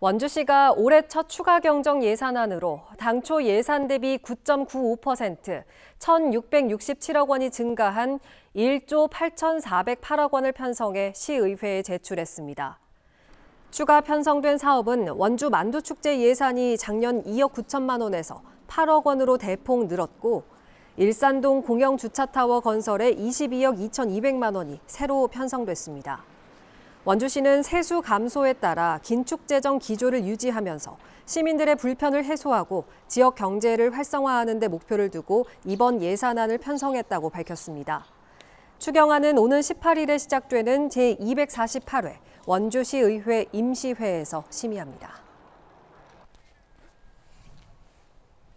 원주시가 올해 첫 추가 경정 예산안으로 당초 예산 대비 9.95%, 1,667억 원이 증가한 1조 8,408억 원을 편성해 시의회에 제출했습니다. 추가 편성된 사업은 원주 만두축제 예산이 작년 2억 9천만 원에서 8억 원으로 대폭 늘었고, 일산동 공영주차타워 건설에 22억 2,200만 원이 새로 편성됐습니다. 원주시는 세수 감소에 따라 긴축재정 기조를 유지하면서 시민들의 불편을 해소하고 지역 경제를 활성화하는 데 목표를 두고 이번 예산안을 편성했다고 밝혔습니다. 추경안은 오는 18일에 시작되는 제248회 원주시의회 임시회에서 심의합니다.